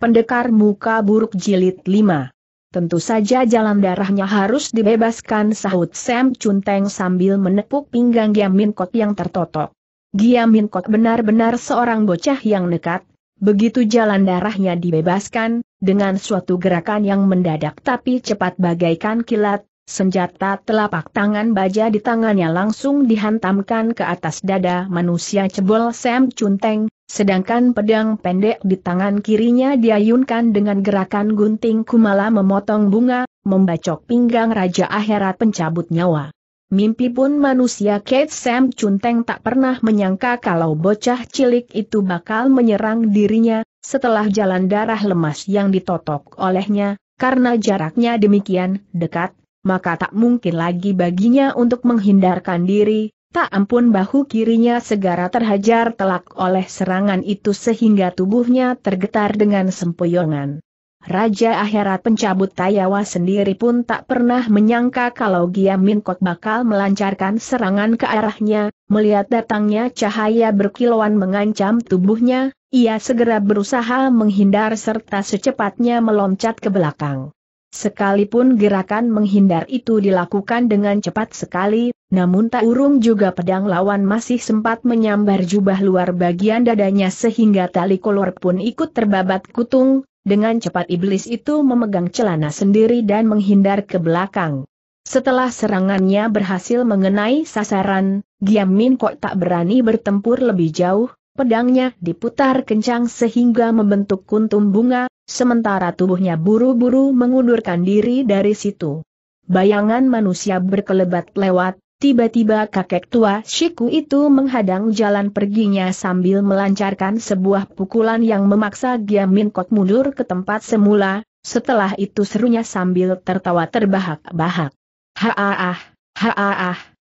Pendekar Muka Buruk Jilid 5 Tentu saja jalan darahnya harus dibebaskan sahut Sam Cunteng sambil menepuk pinggang Giam Min Kot yang tertotok. Giam Min Kot benar-benar seorang bocah yang nekat, begitu jalan darahnya dibebaskan, dengan suatu gerakan yang mendadak tapi cepat bagaikan kilat, Senjata telapak tangan baja di tangannya langsung dihantamkan ke atas dada manusia cebol Sam Cunteng, sedangkan pedang pendek di tangan kirinya diayunkan dengan gerakan gunting kumala memotong bunga, membacok pinggang Raja Akhirat pencabut nyawa. Mimpi pun manusia Kate Sam Cunteng tak pernah menyangka kalau bocah cilik itu bakal menyerang dirinya, setelah jalan darah lemas yang ditotok olehnya, karena jaraknya demikian dekat, maka tak mungkin lagi baginya untuk menghindarkan diri, tak ampun bahu kirinya segera terhajar telak oleh serangan itu sehingga tubuhnya tergetar dengan sempoyongan. Raja akhirat pencabut tayawa sendiri pun tak pernah menyangka kalau Giamin kok bakal melancarkan serangan ke arahnya, melihat datangnya cahaya berkilauan mengancam tubuhnya, ia segera berusaha menghindar serta secepatnya meloncat ke belakang. Sekalipun gerakan menghindar itu dilakukan dengan cepat sekali, namun tak urung juga pedang lawan masih sempat menyambar jubah luar bagian dadanya sehingga tali kolor pun ikut terbabat kutung, dengan cepat iblis itu memegang celana sendiri dan menghindar ke belakang. Setelah serangannya berhasil mengenai sasaran, Giam Min Kok tak berani bertempur lebih jauh, pedangnya diputar kencang sehingga membentuk kuntum bunga, sementara tubuhnya buru-buru mengundurkan diri dari situ. Bayangan manusia berkelebat lewat, tiba-tiba kakek tua Shiku itu menghadang jalan perginya sambil melancarkan sebuah pukulan yang memaksa Giamin Kot mundur ke tempat semula, setelah itu serunya sambil tertawa terbahak-bahak. ha-ah-ah,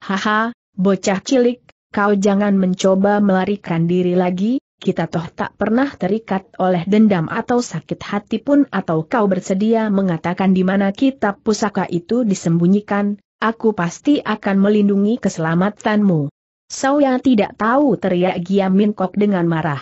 ha-ha, bocah cilik, kau jangan mencoba melarikan diri lagi, kita toh tak pernah terikat oleh dendam atau sakit hati pun atau kau bersedia mengatakan di mana kitab pusaka itu disembunyikan, aku pasti akan melindungi keselamatanmu. yang tidak tahu teriak Min Kok dengan marah.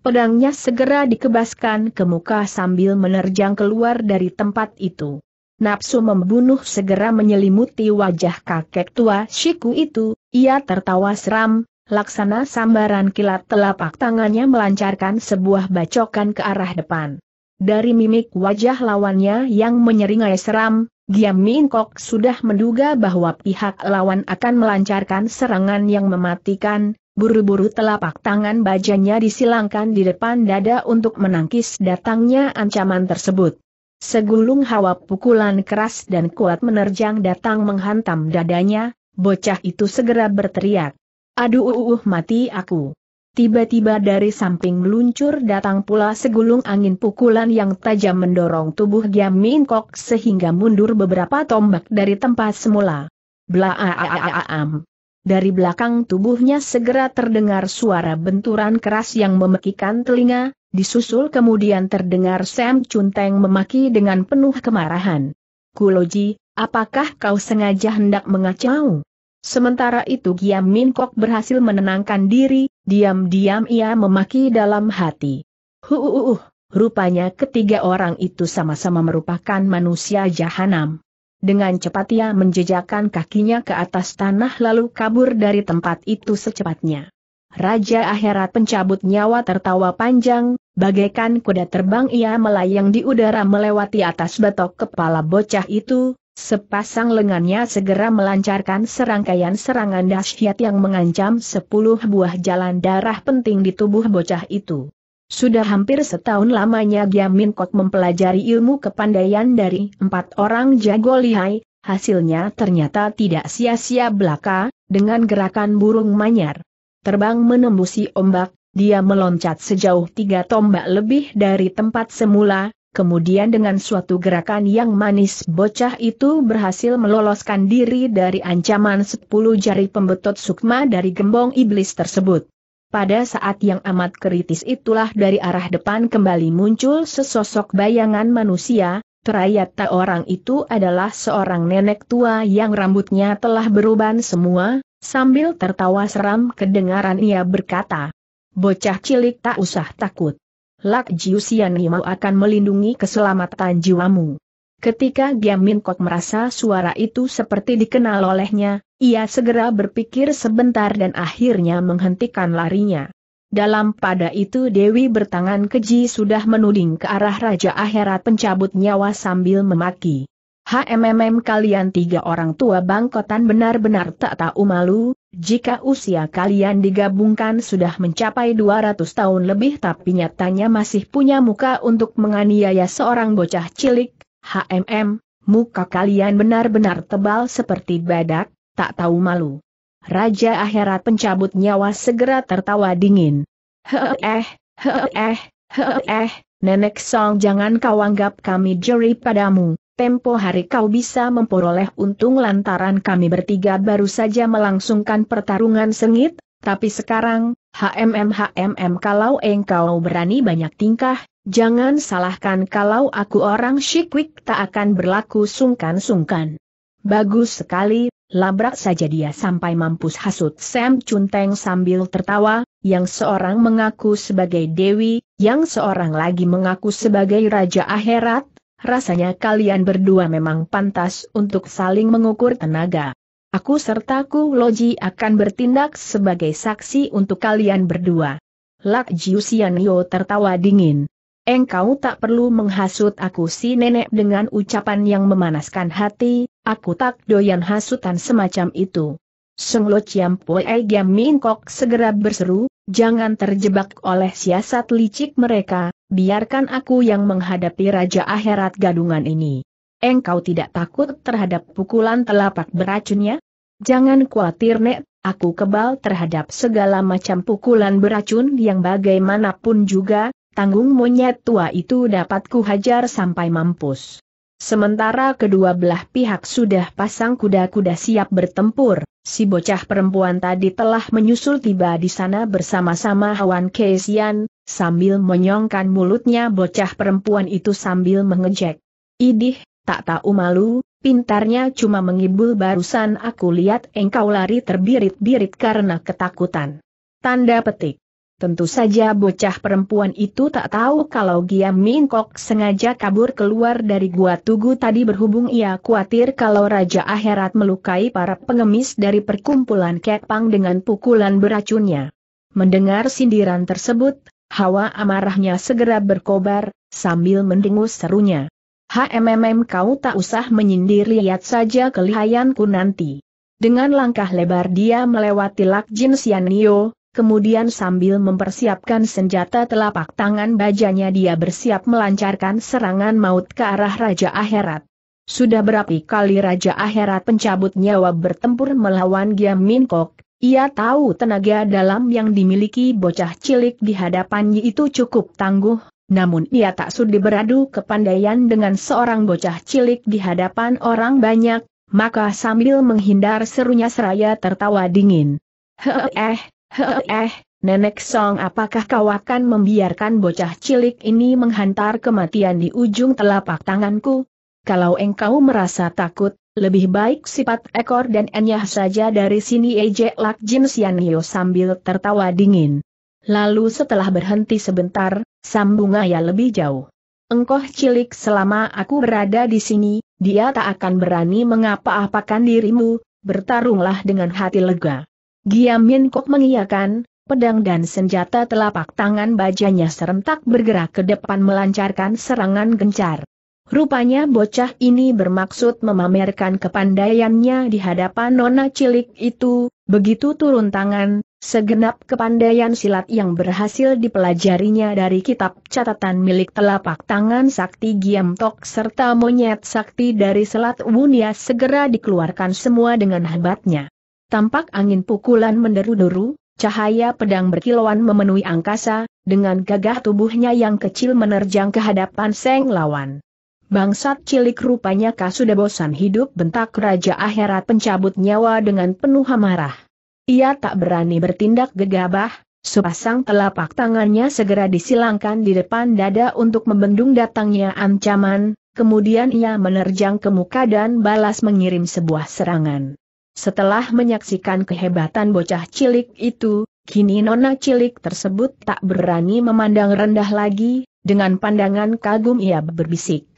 Pedangnya segera dikebaskan ke muka sambil menerjang keluar dari tempat itu. Nafsu membunuh segera menyelimuti wajah kakek tua Shiku itu, ia tertawa seram, laksana sambaran kilat telapak tangannya melancarkan sebuah bacokan ke arah depan. Dari mimik wajah lawannya yang menyeringai seram, Giam Min Kok sudah menduga bahwa pihak lawan akan melancarkan serangan yang mematikan, buru-buru telapak tangan bajanya disilangkan di depan dada untuk menangkis datangnya ancaman tersebut. Segulung hawa pukulan keras dan kuat menerjang datang menghantam dadanya, bocah itu segera berteriak. Aduh uh, uh, uh mati aku. Tiba-tiba dari samping meluncur datang pula segulung angin pukulan yang tajam mendorong tubuh Giam Min Kok sehingga mundur beberapa tombak dari tempat semula. Blaaaaam. Dari belakang tubuhnya segera terdengar suara benturan keras yang memekikan telinga, disusul kemudian terdengar Sam Teng memaki dengan penuh kemarahan. Kuloji, apakah kau sengaja hendak mengacau? Sementara itu Giam Min Kok berhasil menenangkan diri, diam-diam ia memaki dalam hati. Huuuh, rupanya ketiga orang itu sama-sama merupakan manusia jahanam. Dengan cepat ia menjejakkan kakinya ke atas tanah lalu kabur dari tempat itu secepatnya. Raja akhirat pencabut nyawa tertawa panjang, bagaikan kuda terbang ia melayang di udara melewati atas batok kepala bocah itu, Sepasang lengannya segera melancarkan serangkaian serangan dahsyat yang mengancam sepuluh buah jalan darah penting di tubuh bocah itu. Sudah hampir setahun lamanya Giamin Kok mempelajari ilmu kepandaian dari empat orang jago lihai, hasilnya ternyata tidak sia-sia belaka, dengan gerakan burung manyar. Terbang menembusi ombak, dia meloncat sejauh tiga tombak lebih dari tempat semula, kemudian dengan suatu gerakan yang manis bocah itu berhasil meloloskan diri dari ancaman sepuluh jari pembetot sukma dari gembong iblis tersebut. Pada saat yang amat kritis itulah dari arah depan kembali muncul sesosok bayangan manusia, terayat tak orang itu adalah seorang nenek tua yang rambutnya telah beruban semua, sambil tertawa seram kedengaran ia berkata, Bocah cilik tak usah takut. Lak Jiusian Himau akan melindungi keselamatan jiwamu. Ketika Giamin Kok merasa suara itu seperti dikenal olehnya, ia segera berpikir sebentar dan akhirnya menghentikan larinya. Dalam pada itu Dewi bertangan keji sudah menuding ke arah Raja Akhirat pencabut nyawa sambil memaki. HMMM kalian tiga orang tua bangkotan benar-benar tak tahu malu, jika usia kalian digabungkan sudah mencapai 200 tahun lebih tapi nyatanya masih punya muka untuk menganiaya seorang bocah cilik, HMM, muka kalian benar-benar tebal seperti badak, tak tahu malu. Raja akhirat pencabut nyawa segera tertawa dingin. Heeh, heeh, heeh, nenek Song jangan kau anggap kami juri padamu, tempo hari kau bisa memperoleh untung lantaran kami bertiga baru saja melangsungkan pertarungan sengit, tapi sekarang, HMM HMM kalau engkau berani banyak tingkah, jangan salahkan kalau aku orang syikwik tak akan berlaku sungkan-sungkan. Bagus sekali, labrak saja dia sampai mampus hasut Sam Cunteng sambil tertawa, yang seorang mengaku sebagai Dewi, yang seorang lagi mengaku sebagai Raja Akhirat, rasanya kalian berdua memang pantas untuk saling mengukur tenaga. Aku serta Ku Loji akan bertindak sebagai saksi untuk kalian berdua. Lak Jiusianio tertawa dingin. Engkau tak perlu menghasut aku si nenek dengan ucapan yang memanaskan hati, aku tak doyan hasutan semacam itu. Seng Lo Chiam Pue Giam Min Kok segera berseru, jangan terjebak oleh siasat licik mereka, biarkan aku yang menghadapi Raja Akhirat Gadungan ini. Engkau tidak takut terhadap pukulan telapak beracunnya? Jangan khawatir Nek, aku kebal terhadap segala macam pukulan beracun yang bagaimanapun juga, tanggung monyet tua itu dapat kuhajar sampai mampus. Sementara kedua belah pihak sudah pasang kuda-kuda siap bertempur, si bocah perempuan tadi telah menyusul tiba di sana bersama-sama Hawan Keisian, sambil menyongkan mulutnya bocah perempuan itu sambil mengejek. Idih, tak tahu malu, pintarnya cuma mengibul barusan aku lihat engkau lari terbirit-birit karena ketakutan. Tanda petik. Tentu saja bocah perempuan itu tak tahu kalau Gia Mingkok sengaja kabur keluar dari gua tugu tadi berhubung ia khawatir kalau Raja Akhirat melukai para pengemis dari perkumpulan Kepang dengan pukulan beracunnya. Mendengar sindiran tersebut, Hawa amarahnya segera berkobar, sambil mendengus serunya. HMMM kau tak usah menyindir lihat saja kelihayanku nanti. Dengan langkah lebar dia melewati Lakjin Sianio, kemudian sambil mempersiapkan senjata telapak tangan bajanya dia bersiap melancarkan serangan maut ke arah Raja Akhirat. Sudah berapa kali Raja Akhirat pencabut nyawa bertempur melawan Giam Minkok, ia tahu tenaga dalam yang dimiliki bocah cilik di hadapannya itu cukup tangguh, namun ia tak sudi beradu kepandaian dengan seorang bocah cilik di hadapan orang banyak, maka sambil menghindar serunya seraya tertawa dingin. Heeh, heeh, Nenek Song apakah kau akan membiarkan bocah cilik ini menghantar kematian di ujung telapak tanganku? Kalau engkau merasa takut, lebih baik sifat ekor dan enyah saja dari sini ejek Lak Jin sambil tertawa dingin. Lalu setelah berhenti sebentar, sambung ayah lebih jauh. Engkoh cilik selama aku berada di sini, dia tak akan berani mengapa-apakan dirimu, bertarunglah dengan hati lega. Giamin Kok mengiyakan, pedang dan senjata telapak tangan bajanya serentak bergerak ke depan melancarkan serangan gencar. Rupanya bocah ini bermaksud memamerkan kepandaiannya di hadapan nona cilik itu, begitu turun tangan, segenap kepandaian silat yang berhasil dipelajarinya dari kitab catatan milik telapak tangan sakti Giam Tok serta monyet sakti dari Selat Wunia segera dikeluarkan semua dengan hebatnya. Tampak angin pukulan menderu-deru, cahaya pedang berkilauan memenuhi angkasa, dengan gagah tubuhnya yang kecil menerjang ke hadapan seng lawan. Bangsat cilik rupanya kau sudah bosan hidup bentak Raja Akhirat pencabut nyawa dengan penuh amarah. Ia tak berani bertindak gegabah, sepasang telapak tangannya segera disilangkan di depan dada untuk membendung datangnya ancaman, kemudian ia menerjang ke muka dan balas mengirim sebuah serangan. Setelah menyaksikan kehebatan bocah cilik itu, kini nona cilik tersebut tak berani memandang rendah lagi, dengan pandangan kagum ia berbisik.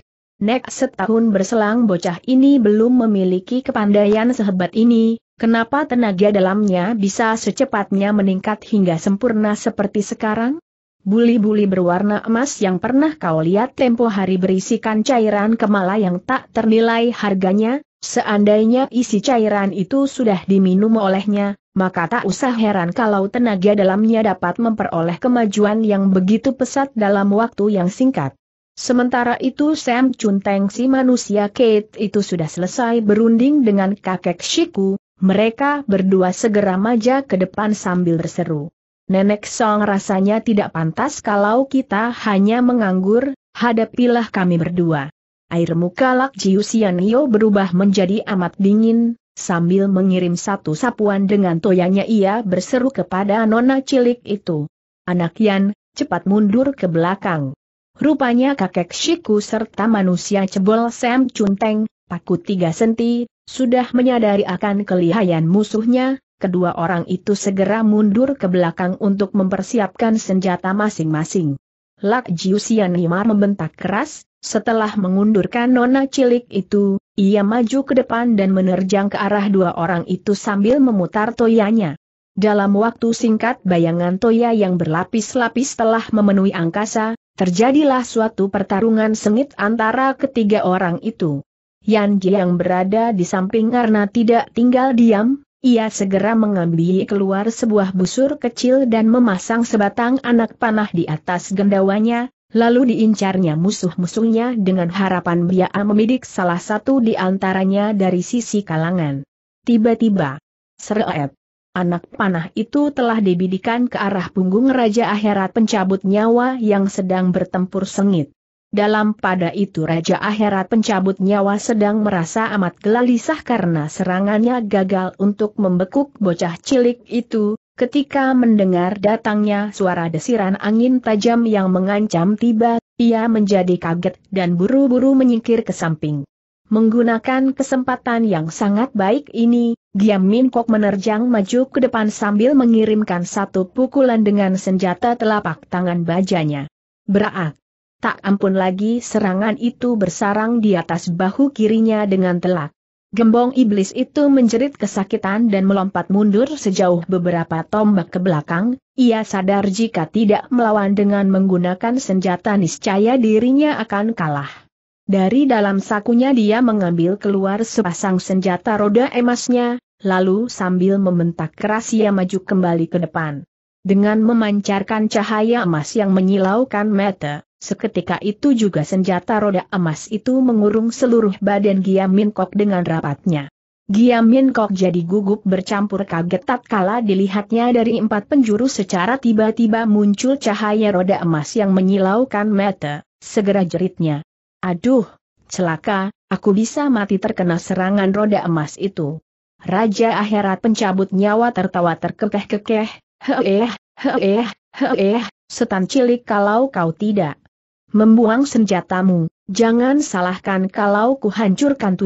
Nek setahun berselang bocah ini belum memiliki kepandaian sehebat ini, kenapa tenaga dalamnya bisa secepatnya meningkat hingga sempurna seperti sekarang? Buli-buli berwarna emas yang pernah kau lihat tempo hari berisikan cairan kemala yang tak ternilai harganya, seandainya isi cairan itu sudah diminum olehnya, maka tak usah heran kalau tenaga dalamnya dapat memperoleh kemajuan yang begitu pesat dalam waktu yang singkat. Sementara itu Sam Chun Teng si manusia Kate itu sudah selesai berunding dengan kakek Shiku, mereka berdua segera maja ke depan sambil berseru. Nenek Song rasanya tidak pantas kalau kita hanya menganggur, hadapilah kami berdua. Air muka Lak Jiusianio berubah menjadi amat dingin, sambil mengirim satu sapuan dengan toyanya ia berseru kepada nona cilik itu. Anak Yan, cepat mundur ke belakang. Rupanya kakek Shiku serta manusia cebol Sam Cunteng, paku tiga senti, sudah menyadari akan kelihayan musuhnya, kedua orang itu segera mundur ke belakang untuk mempersiapkan senjata masing-masing. Lak Jiusian Himar membentak keras, setelah mengundurkan nona cilik itu, ia maju ke depan dan menerjang ke arah dua orang itu sambil memutar toyanya. Dalam waktu singkat bayangan toya yang berlapis-lapis telah memenuhi angkasa, Terjadilah suatu pertarungan sengit antara ketiga orang itu. Yan yang berada di samping karena tidak tinggal diam, ia segera mengambil keluar sebuah busur kecil dan memasang sebatang anak panah di atas gendawanya, lalu diincarnya musuh-musuhnya dengan harapan dia memidik salah satu di antaranya dari sisi kalangan. Tiba-tiba, seret. Anak panah itu telah dibidikan ke arah punggung Raja Akhirat pencabut nyawa yang sedang bertempur sengit. Dalam pada itu Raja Akhirat pencabut nyawa sedang merasa amat gelisah karena serangannya gagal untuk membekuk bocah cilik itu, ketika mendengar datangnya suara desiran angin tajam yang mengancam tiba, ia menjadi kaget dan buru-buru menyingkir ke samping. Menggunakan kesempatan yang sangat baik ini, Giam Min Kok menerjang maju ke depan sambil mengirimkan satu pukulan dengan senjata telapak tangan bajanya. Berat. Tak ampun lagi serangan itu bersarang di atas bahu kirinya dengan telak. Gembong iblis itu menjerit kesakitan dan melompat mundur sejauh beberapa tombak ke belakang, ia sadar jika tidak melawan dengan menggunakan senjata niscaya dirinya akan kalah. Dari dalam sakunya dia mengambil keluar sepasang senjata roda emasnya, lalu sambil membentak keras ia maju kembali ke depan. Dengan memancarkan cahaya emas yang menyilaukan mata, seketika itu juga senjata roda emas itu mengurung seluruh badan Giam Min Kok dengan rapatnya. Gia Min Kok jadi gugup bercampur kaget tatkala dilihatnya dari empat penjuru secara tiba-tiba muncul cahaya roda emas yang menyilaukan mata, segera jeritnya. Aduh, celaka, aku bisa mati terkena serangan roda emas itu. Raja akhirat pencabut nyawa tertawa terkekeh-kekeh, heeh, heeh, heeh, setan cilik kalau kau tidak membuang senjatamu, jangan salahkan kalau kuhancurkan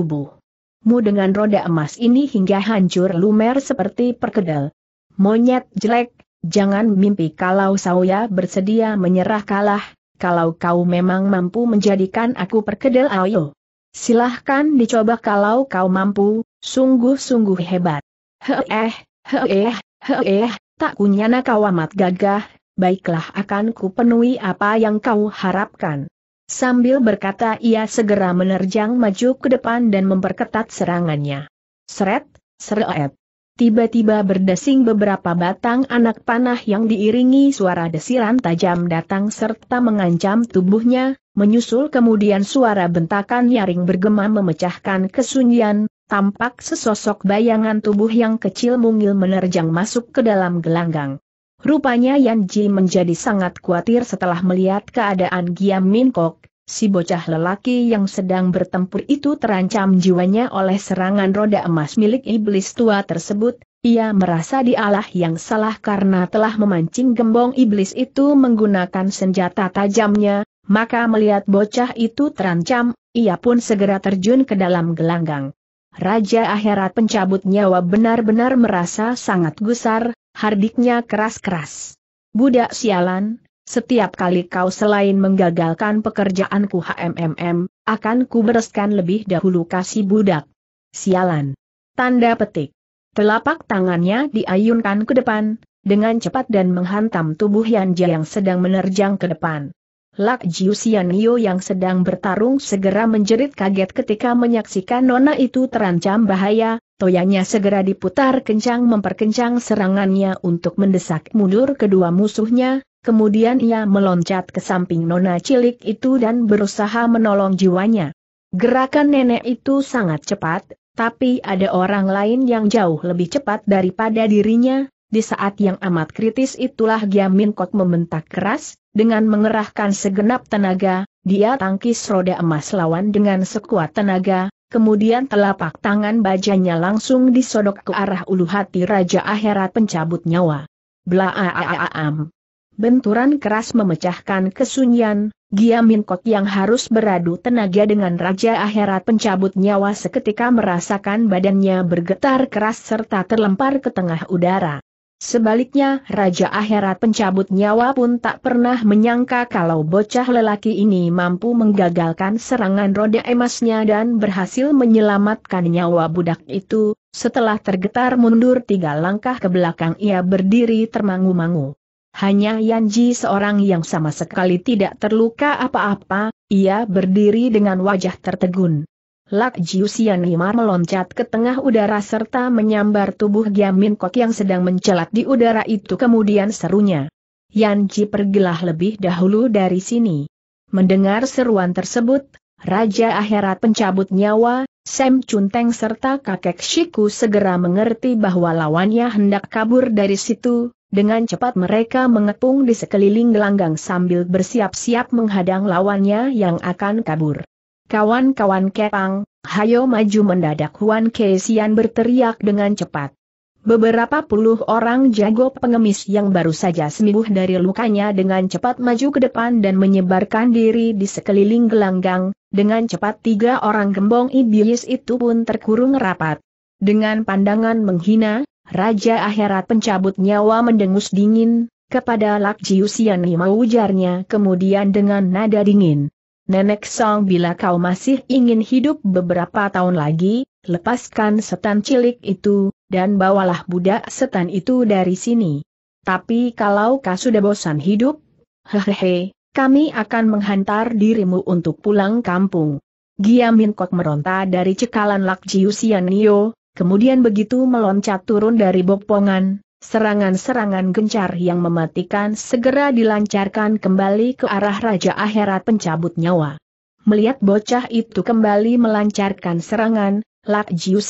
Mu dengan roda emas ini hingga hancur lumer seperti perkedel. Monyet jelek, jangan mimpi kalau saya bersedia menyerah kalah, kalau kau memang mampu menjadikan aku perkedel ayo. Silahkan dicoba kalau kau mampu, sungguh-sungguh hebat. Heeh, heeh, heeh, tak kunyana kau amat gagah, baiklah akan ku penuhi apa yang kau harapkan. Sambil berkata ia segera menerjang maju ke depan dan memperketat serangannya. Seret, seret. Tiba-tiba berdesing beberapa batang anak panah yang diiringi suara desiran tajam datang serta mengancam tubuhnya, menyusul kemudian suara bentakan nyaring bergema memecahkan kesunyian, tampak sesosok bayangan tubuh yang kecil mungil menerjang masuk ke dalam gelanggang. Rupanya Yan Ji menjadi sangat khawatir setelah melihat keadaan Giam Min Kok, si bocah lelaki yang sedang bertempur itu terancam jiwanya oleh serangan roda emas milik iblis tua tersebut, ia merasa dialah yang salah karena telah memancing gembong iblis itu menggunakan senjata tajamnya, maka melihat bocah itu terancam, ia pun segera terjun ke dalam gelanggang. Raja akhirat pencabut nyawa benar-benar merasa sangat gusar, hardiknya keras-keras. Budak sialan, setiap kali kau selain menggagalkan pekerjaanku HMMM, akan ku lebih dahulu kasih budak. Sialan. Tanda petik. Telapak tangannya diayunkan ke depan, dengan cepat dan menghantam tubuh Jia yang sedang menerjang ke depan. Lak Jiusianio yang sedang bertarung segera menjerit kaget ketika menyaksikan nona itu terancam bahaya, toyanya segera diputar kencang memperkencang serangannya untuk mendesak mundur kedua musuhnya, Kemudian ia meloncat ke samping nona cilik itu dan berusaha menolong jiwanya. Gerakan nenek itu sangat cepat, tapi ada orang lain yang jauh lebih cepat daripada dirinya, di saat yang amat kritis itulah Giamin Kot Kok membentak keras, dengan mengerahkan segenap tenaga, dia tangkis roda emas lawan dengan sekuat tenaga, kemudian telapak tangan bajanya langsung disodok ke arah ulu hati Raja Akhirat pencabut nyawa. Blaaaaam. Benturan keras memecahkan kesunyian, Giaminkot yang harus beradu tenaga dengan Raja Akhirat pencabut nyawa seketika merasakan badannya bergetar keras serta terlempar ke tengah udara. Sebaliknya, Raja Akhirat pencabut nyawa pun tak pernah menyangka kalau bocah lelaki ini mampu menggagalkan serangan roda emasnya dan berhasil menyelamatkan nyawa budak itu, setelah tergetar mundur tiga langkah ke belakang ia berdiri termangu-mangu. Hanya Yanji seorang yang sama sekali tidak terluka apa-apa, ia berdiri dengan wajah tertegun. Lak Himar meloncat ke tengah udara serta menyambar tubuh Giamin Kok yang sedang mencelat di udara itu kemudian serunya. Yanji pergilah lebih dahulu dari sini. Mendengar seruan tersebut, Raja Akhirat pencabut nyawa, Sam Cunteng serta kakek Shiku segera mengerti bahwa lawannya hendak kabur dari situ, dengan cepat mereka mengepung di sekeliling gelanggang sambil bersiap-siap menghadang lawannya yang akan kabur. Kawan-kawan Kepang, hayo maju mendadak Huan Keisian berteriak dengan cepat. Beberapa puluh orang jago pengemis yang baru saja sembuh dari lukanya dengan cepat maju ke depan dan menyebarkan diri di sekeliling gelanggang, dengan cepat tiga orang gembong iblis itu pun terkurung rapat. Dengan pandangan menghina, Raja akhirat pencabut nyawa mendengus dingin, kepada Lak mau ujarnya kemudian dengan nada dingin. Nenek Song bila kau masih ingin hidup beberapa tahun lagi, lepaskan setan cilik itu, dan bawalah budak setan itu dari sini. Tapi kalau kau sudah bosan hidup, hehehe, kami akan menghantar dirimu untuk pulang kampung. Giamin Kok meronta dari cekalan Lak Jiusian Nio, Kemudian begitu meloncat turun dari bokpongan, serangan-serangan gencar yang mematikan segera dilancarkan kembali ke arah Raja Akhirat pencabut nyawa. Melihat bocah itu kembali melancarkan serangan, Lak Yo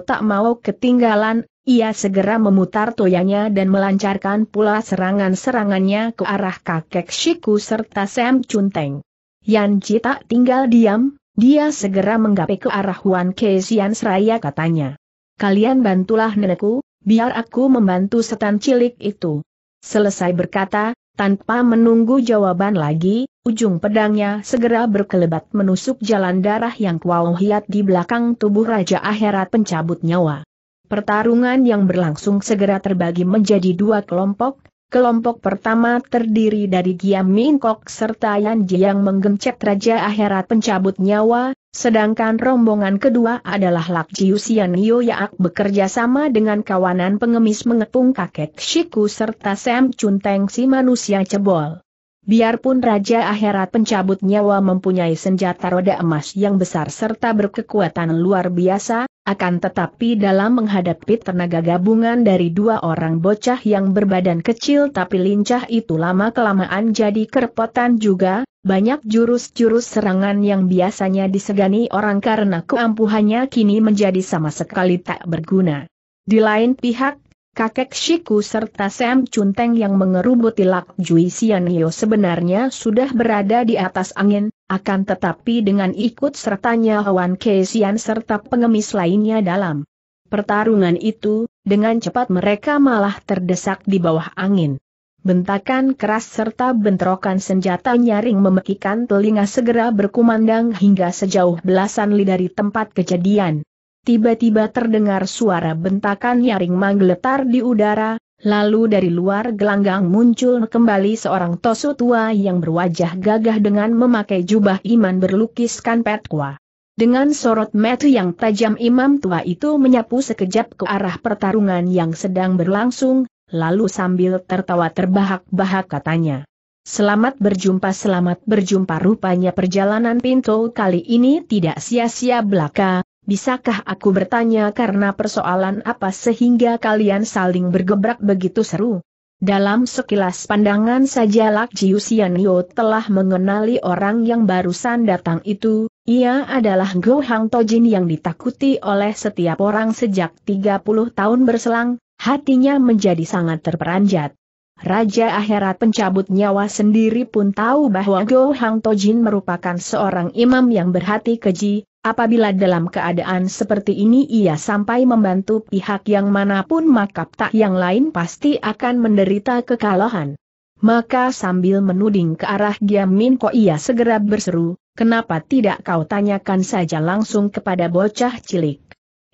tak mau ketinggalan, ia segera memutar toyanya dan melancarkan pula serangan-serangannya ke arah kakek Shiku serta Sam Teng. Yan Ji tak tinggal diam, dia segera menggapai ke arah Huan Kezian seraya katanya kalian bantulah nenekku, biar aku membantu setan cilik itu. Selesai berkata, tanpa menunggu jawaban lagi, ujung pedangnya segera berkelebat menusuk jalan darah yang kuauhiat di belakang tubuh Raja Akhirat pencabut nyawa. Pertarungan yang berlangsung segera terbagi menjadi dua kelompok, Kelompok pertama terdiri dari Giam Minkok serta Yan Ji yang menggencet Raja Akhirat pencabut nyawa, Sedangkan rombongan kedua adalah Lak Jiusian Yaak bekerja sama dengan kawanan pengemis mengepung kakek Shiku serta Sam Teng si manusia cebol. Biarpun Raja Akhirat pencabut nyawa mempunyai senjata roda emas yang besar serta berkekuatan luar biasa, akan tetapi dalam menghadapi tenaga gabungan dari dua orang bocah yang berbadan kecil tapi lincah itu lama-kelamaan jadi kerepotan juga, banyak jurus-jurus serangan yang biasanya disegani orang karena keampuhannya kini menjadi sama sekali tak berguna. Di lain pihak, kakek Shiku serta Sam Chunteng yang mengerubuti Lak Jui Hio sebenarnya sudah berada di atas angin, akan tetapi dengan ikut sertanya Hwan Keisian serta pengemis lainnya dalam pertarungan itu, dengan cepat mereka malah terdesak di bawah angin. Bentakan keras serta bentrokan senjata nyaring memekikan telinga segera berkumandang hingga sejauh belasan li dari tempat kejadian. Tiba-tiba terdengar suara bentakan nyaring menggeletar di udara, lalu dari luar gelanggang muncul kembali seorang tosu tua yang berwajah gagah dengan memakai jubah iman berlukiskan petkwa. Dengan sorot metu yang tajam imam tua itu menyapu sekejap ke arah pertarungan yang sedang berlangsung, lalu sambil tertawa terbahak-bahak katanya. Selamat berjumpa selamat berjumpa rupanya perjalanan pintu kali ini tidak sia-sia belaka, bisakah aku bertanya karena persoalan apa sehingga kalian saling bergebrak begitu seru? Dalam sekilas pandangan saja Lak Jiusianio telah mengenali orang yang barusan datang itu, ia adalah Go Hang Tojin yang ditakuti oleh setiap orang sejak 30 tahun berselang, hatinya menjadi sangat terperanjat. Raja akhirat pencabut nyawa sendiri pun tahu bahwa Go Hang Tojin merupakan seorang imam yang berhati keji, apabila dalam keadaan seperti ini ia sampai membantu pihak yang manapun maka tak yang lain pasti akan menderita kekalahan. Maka sambil menuding ke arah Min Ko ia segera berseru, kenapa tidak kau tanyakan saja langsung kepada bocah cilik?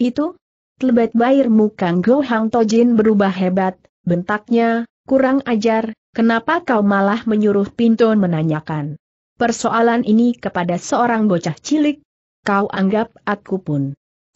Itu? Lebat bayarmu Kang Go Hang Tojin berubah hebat, bentaknya, kurang ajar, kenapa kau malah menyuruh Pinto menanyakan persoalan ini kepada seorang bocah cilik? Kau anggap aku pun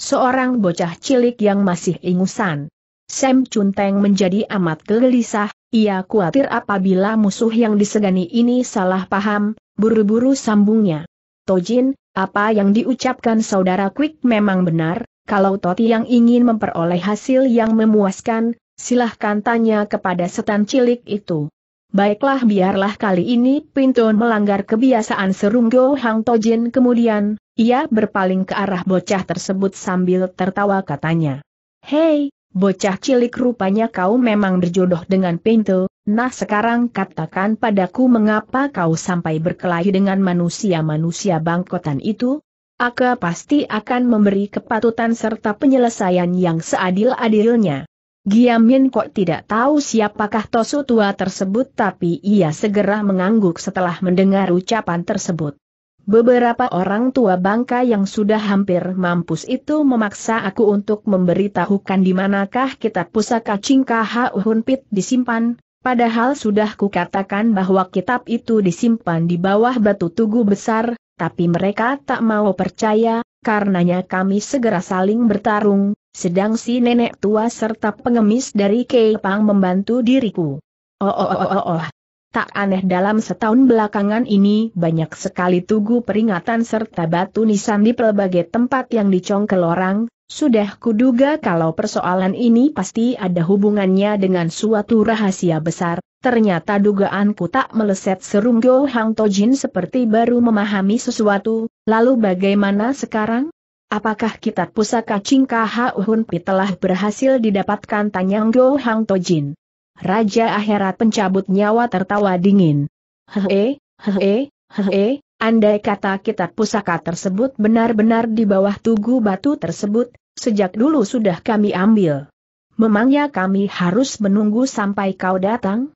seorang bocah cilik yang masih ingusan. Sam Cunteng menjadi amat gelisah, ia khawatir apabila musuh yang disegani ini salah paham, buru-buru sambungnya. Tojin, apa yang diucapkan saudara Quick memang benar, kalau Toti yang ingin memperoleh hasil yang memuaskan, silahkan tanya kepada setan cilik itu. Baiklah biarlah kali ini pintu melanggar kebiasaan serunggo Hang Tojin kemudian, ia berpaling ke arah bocah tersebut sambil tertawa katanya. Hei, bocah cilik rupanya kau memang berjodoh dengan Pintu, nah sekarang katakan padaku mengapa kau sampai berkelahi dengan manusia-manusia bangkotan itu? Aku pasti akan memberi kepatutan serta penyelesaian yang seadil-adilnya. Giamin kok tidak tahu siapakah Tosu tua tersebut tapi ia segera mengangguk setelah mendengar ucapan tersebut. Beberapa orang tua bangka yang sudah hampir mampus itu memaksa aku untuk memberitahukan di manakah kitab pusaka Cingkaha Pit disimpan, padahal sudah kukatakan bahwa kitab itu disimpan di bawah batu tugu besar, tapi mereka tak mau percaya, karenanya kami segera saling bertarung, sedang si nenek tua serta pengemis dari Keipang membantu diriku. Oh oh oh oh oh. Tak aneh dalam setahun belakangan ini banyak sekali tugu peringatan serta batu nisan di pelbagai tempat yang dicongkel orang, sudah kuduga kalau persoalan ini pasti ada hubungannya dengan suatu rahasia besar, Ternyata dugaanku tak meleset serung Hang Tojin seperti baru memahami sesuatu, lalu bagaimana sekarang? Apakah kitab pusaka Cingkaha Uhun Pi telah berhasil didapatkan Tanya Go Hang Tojin? Raja akhirat pencabut nyawa tertawa dingin. Hehe, hehe, hehe, andai kata kitab pusaka tersebut benar-benar di bawah tugu batu tersebut, sejak dulu sudah kami ambil. Memangnya kami harus menunggu sampai kau datang?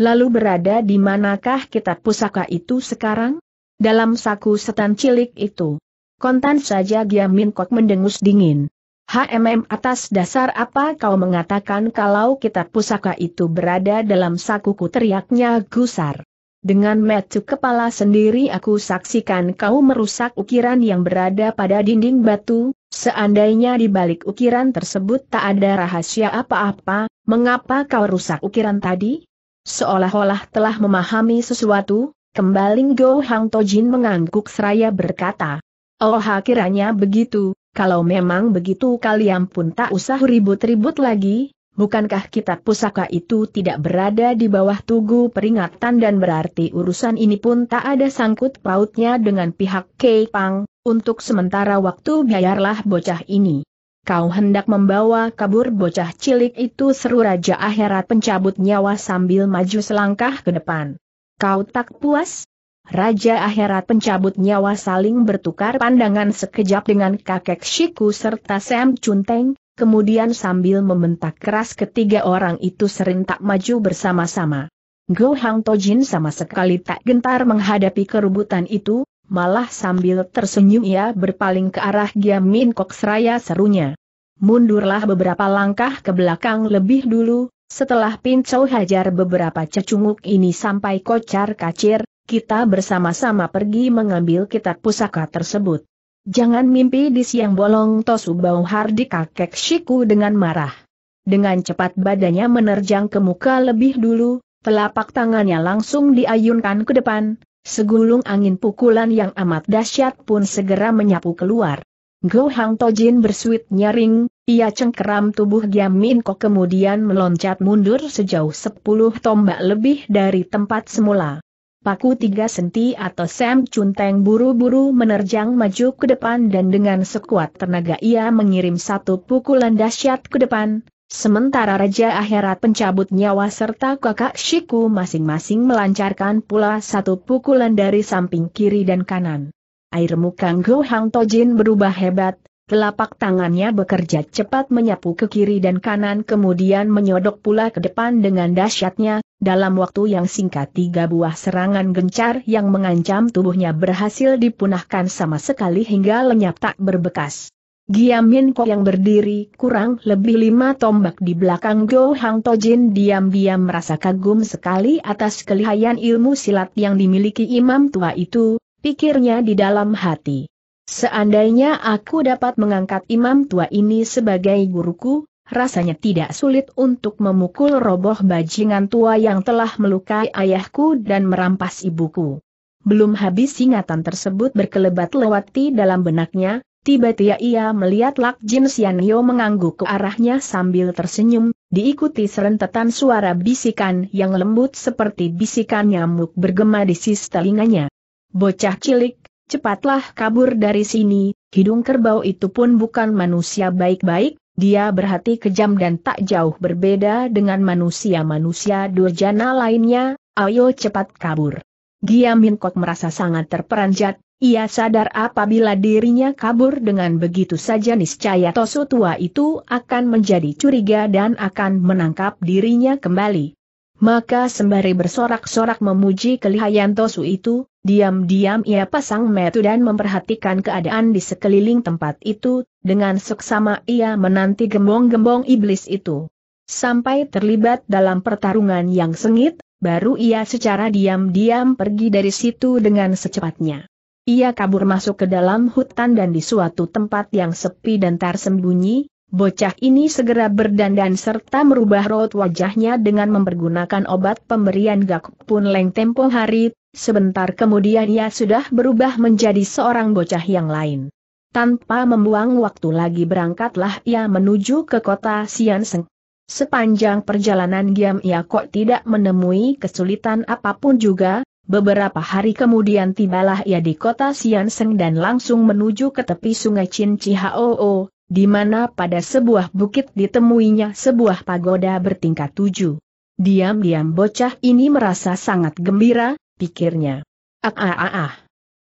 Lalu berada di manakah kitab pusaka itu sekarang? Dalam saku setan cilik itu. Kontan saja Giam Min Kok mendengus dingin. HMM atas dasar apa kau mengatakan kalau kitab pusaka itu berada dalam sakuku teriaknya gusar. Dengan metu kepala sendiri aku saksikan kau merusak ukiran yang berada pada dinding batu, seandainya di balik ukiran tersebut tak ada rahasia apa-apa, mengapa kau rusak ukiran tadi? Seolah-olah telah memahami sesuatu, kembali Go Hang Tojin mengangguk seraya berkata, Oh akhirnya begitu, kalau memang begitu kalian pun tak usah ribut-ribut lagi, Bukankah kitab pusaka itu tidak berada di bawah tugu peringatan dan berarti urusan ini pun tak ada sangkut pautnya dengan pihak Kei Pang, untuk sementara waktu biarlah bocah ini kau hendak membawa kabur bocah cilik itu seru Raja Akhirat pencabut nyawa sambil maju selangkah ke depan. Kau tak puas? Raja Akhirat pencabut nyawa saling bertukar pandangan sekejap dengan kakek Shiku serta Sam Chunteng, kemudian sambil membentak keras ketiga orang itu serentak maju bersama-sama. Go Hang Tojin sama sekali tak gentar menghadapi keributan itu, malah sambil tersenyum ia berpaling ke arah Giamin Kok Seraya serunya. Mundurlah beberapa langkah ke belakang lebih dulu, setelah Pincau hajar beberapa cecunguk ini sampai kocar kacir, kita bersama-sama pergi mengambil kitab pusaka tersebut. Jangan mimpi di siang bolong Tosu Bau Hardi kakek Shiku dengan marah. Dengan cepat badannya menerjang ke muka lebih dulu, telapak tangannya langsung diayunkan ke depan, Segulung angin pukulan yang amat dahsyat pun segera menyapu keluar. Go Hang Tojin bersuit nyaring, ia cengkeram tubuh Giam Min Kok kemudian meloncat mundur sejauh 10 tombak lebih dari tempat semula. Paku tiga senti atau Sam Cunteng buru-buru menerjang maju ke depan dan dengan sekuat tenaga ia mengirim satu pukulan dahsyat ke depan, Sementara Raja Akhirat pencabut nyawa serta kakak Shiku masing-masing melancarkan pula satu pukulan dari samping kiri dan kanan. Air muka Go Tojin berubah hebat, telapak tangannya bekerja cepat menyapu ke kiri dan kanan kemudian menyodok pula ke depan dengan dahsyatnya, dalam waktu yang singkat tiga buah serangan gencar yang mengancam tubuhnya berhasil dipunahkan sama sekali hingga lenyap tak berbekas. Giamin Ko yang berdiri kurang lebih lima tombak di belakang Go Hang Tojin diam-diam merasa kagum sekali atas kelihayan ilmu silat yang dimiliki imam tua itu, pikirnya di dalam hati. Seandainya aku dapat mengangkat imam tua ini sebagai guruku, rasanya tidak sulit untuk memukul roboh bajingan tua yang telah melukai ayahku dan merampas ibuku. Belum habis ingatan tersebut berkelebat lewati dalam benaknya, Tiba-tiba ia melihat Lak Jin Sian Yo mengangguk ke arahnya sambil tersenyum, diikuti serentetan suara bisikan yang lembut seperti bisikan nyamuk bergema di sisi telinganya. Bocah cilik, cepatlah kabur dari sini, hidung kerbau itu pun bukan manusia baik-baik, dia berhati kejam dan tak jauh berbeda dengan manusia-manusia durjana lainnya, ayo cepat kabur. Gia Min Kok merasa sangat terperanjat, ia sadar apabila dirinya kabur dengan begitu saja niscaya Tosu tua itu akan menjadi curiga dan akan menangkap dirinya kembali. Maka sembari bersorak-sorak memuji kelihayan Tosu itu, diam-diam ia pasang metu dan memperhatikan keadaan di sekeliling tempat itu, dengan seksama ia menanti gembong-gembong iblis itu. Sampai terlibat dalam pertarungan yang sengit, baru ia secara diam-diam pergi dari situ dengan secepatnya. Ia kabur masuk ke dalam hutan dan di suatu tempat yang sepi dan tersembunyi, bocah ini segera berdandan serta merubah raut wajahnya dengan mempergunakan obat pemberian gak pun leng tempo hari, sebentar kemudian ia sudah berubah menjadi seorang bocah yang lain. Tanpa membuang waktu lagi berangkatlah ia menuju ke kota Sianseng. Sepanjang perjalanan diam ia kok tidak menemui kesulitan apapun juga, Beberapa hari kemudian tibalah ia di kota Sianseng dan langsung menuju ke tepi sungai Chin Chihao, di mana pada sebuah bukit ditemuinya sebuah pagoda bertingkat tujuh. Diam-diam bocah ini merasa sangat gembira, pikirnya. Ah ah ah ah.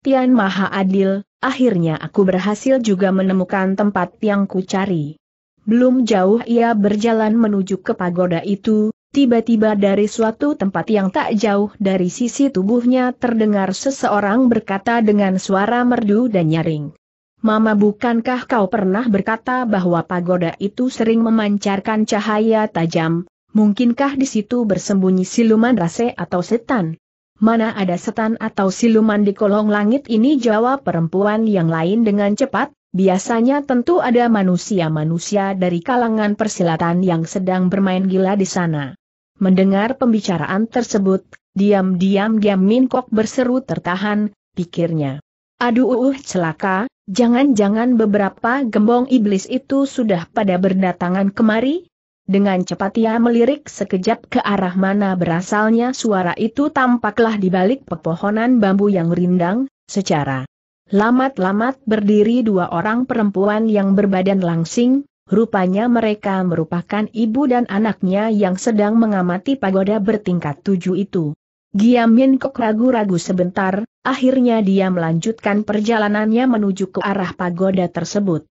Tian Maha Adil, akhirnya aku berhasil juga menemukan tempat yang ku cari. Belum jauh ia berjalan menuju ke pagoda itu, Tiba-tiba dari suatu tempat yang tak jauh dari sisi tubuhnya terdengar seseorang berkata dengan suara merdu dan nyaring. Mama bukankah kau pernah berkata bahwa pagoda itu sering memancarkan cahaya tajam, mungkinkah di situ bersembunyi siluman rase atau setan? Mana ada setan atau siluman di kolong langit ini jawab perempuan yang lain dengan cepat, biasanya tentu ada manusia-manusia dari kalangan persilatan yang sedang bermain gila di sana. Mendengar pembicaraan tersebut, diam-diam Giam Minkok berseru tertahan, pikirnya. Aduh uh, celaka, jangan-jangan beberapa gembong iblis itu sudah pada berdatangan kemari? Dengan cepat ia melirik sekejap ke arah mana berasalnya suara itu tampaklah di balik pepohonan bambu yang rindang, secara lamat-lamat berdiri dua orang perempuan yang berbadan langsing, rupanya mereka merupakan ibu dan anaknya yang sedang mengamati pagoda bertingkat tujuh itu. Giam Min Kok ragu-ragu sebentar, akhirnya dia melanjutkan perjalanannya menuju ke arah pagoda tersebut.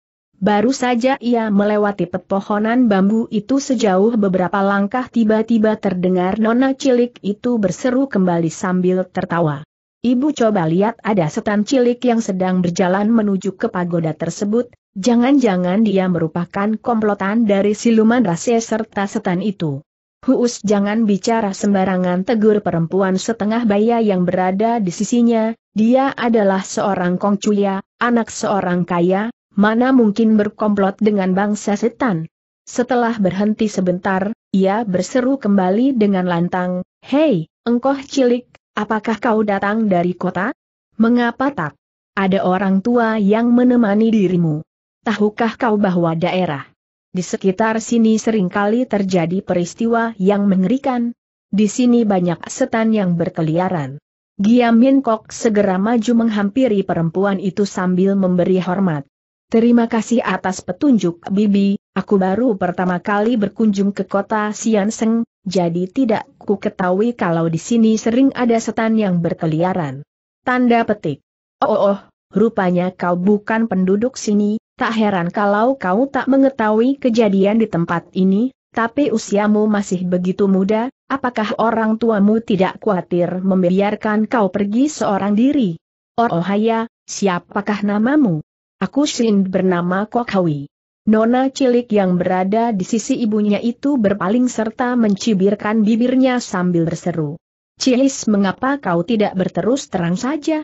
Baru saja ia melewati pepohonan bambu itu sejauh beberapa langkah tiba-tiba terdengar nona cilik itu berseru kembali sambil tertawa. Ibu coba lihat ada setan cilik yang sedang berjalan menuju ke pagoda tersebut, Jangan-jangan dia merupakan komplotan dari siluman rase serta setan itu. Huus jangan bicara sembarangan tegur perempuan setengah baya yang berada di sisinya, dia adalah seorang kongcuya, anak seorang kaya, mana mungkin berkomplot dengan bangsa setan. Setelah berhenti sebentar, ia berseru kembali dengan lantang, Hei, engkau cilik, apakah kau datang dari kota? Mengapa tak? Ada orang tua yang menemani dirimu tahukah kau bahwa daerah di sekitar sini seringkali terjadi peristiwa yang mengerikan? Di sini banyak setan yang berkeliaran. Giamin Kok segera maju menghampiri perempuan itu sambil memberi hormat. Terima kasih atas petunjuk Bibi, aku baru pertama kali berkunjung ke kota Sianseng, jadi tidak ku ketahui kalau di sini sering ada setan yang berkeliaran. Tanda petik. oh, oh, oh rupanya kau bukan penduduk sini, Tak heran kalau kau tak mengetahui kejadian di tempat ini, tapi usiamu masih begitu muda, apakah orang tuamu tidak khawatir membiarkan kau pergi seorang diri? Orohaya, oh, siapakah namamu? Aku Shin bernama Kokhawi. Nona cilik yang berada di sisi ibunya itu berpaling serta mencibirkan bibirnya sambil berseru. Cihis mengapa kau tidak berterus terang saja?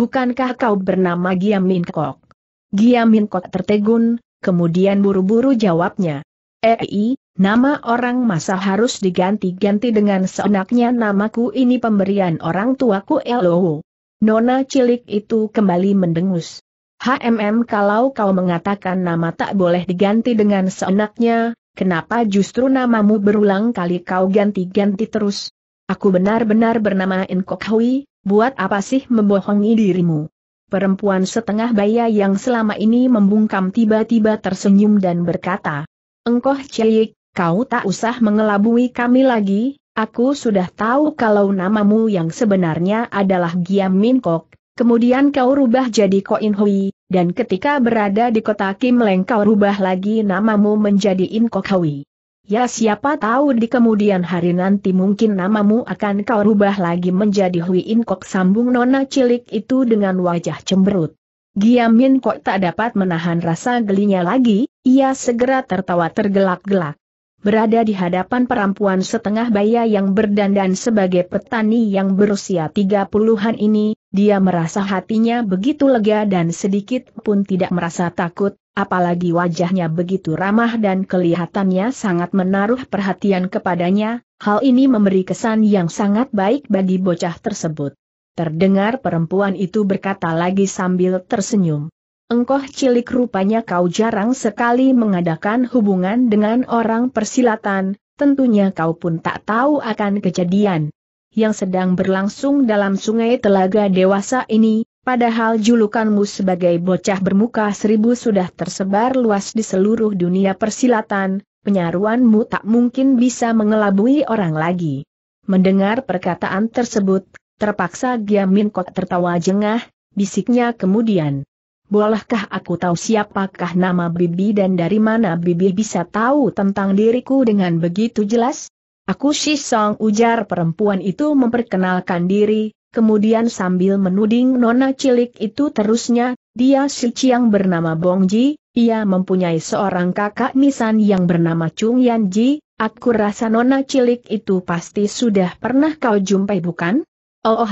Bukankah kau bernama Giamin Kok? Giamin Kok tertegun, kemudian buru-buru jawabnya. Ei, eh, nama orang masa harus diganti-ganti dengan seenaknya namaku ini pemberian orang tuaku Elowo. Nona cilik itu kembali mendengus. HMM kalau kau mengatakan nama tak boleh diganti dengan seenaknya, kenapa justru namamu berulang kali kau ganti-ganti terus? Aku benar-benar bernama Inkokhui, buat apa sih membohongi dirimu? Perempuan setengah baya yang selama ini membungkam tiba-tiba tersenyum dan berkata, Engkoh Ciyik, kau tak usah mengelabui kami lagi, aku sudah tahu kalau namamu yang sebenarnya adalah Giam Min Kok, kemudian kau rubah jadi Ko In Hui, dan ketika berada di kota Kim Leng kau rubah lagi namamu menjadi In Kok Hui. Ya siapa tahu di kemudian hari nanti mungkin namamu akan kau rubah lagi menjadi Hui In Kok sambung nona cilik itu dengan wajah cemberut. Giamin Kok tak dapat menahan rasa gelinya lagi, ia segera tertawa tergelak-gelak. Berada di hadapan perempuan setengah baya yang berdandan sebagai petani yang berusia tiga puluhan ini, dia merasa hatinya begitu lega dan sedikit pun tidak merasa takut, apalagi wajahnya begitu ramah dan kelihatannya sangat menaruh perhatian kepadanya, hal ini memberi kesan yang sangat baik bagi bocah tersebut. Terdengar perempuan itu berkata lagi sambil tersenyum. Engkoh cilik rupanya kau jarang sekali mengadakan hubungan dengan orang persilatan, tentunya kau pun tak tahu akan kejadian yang sedang berlangsung dalam sungai telaga dewasa ini, padahal julukanmu sebagai bocah bermuka seribu sudah tersebar luas di seluruh dunia persilatan, penyaruanmu tak mungkin bisa mengelabui orang lagi. Mendengar perkataan tersebut, terpaksa Giamin kok tertawa jengah, bisiknya kemudian. Bolehkah aku tahu siapakah nama Bibi dan dari mana Bibi bisa tahu tentang diriku dengan begitu jelas? Aku Shi Song ujar perempuan itu memperkenalkan diri, kemudian sambil menuding nona cilik itu terusnya, dia si Chiang bernama Bong Ji, ia mempunyai seorang kakak nisan yang bernama Chung Yan Ji, aku rasa nona cilik itu pasti sudah pernah kau jumpai bukan? Oh, oh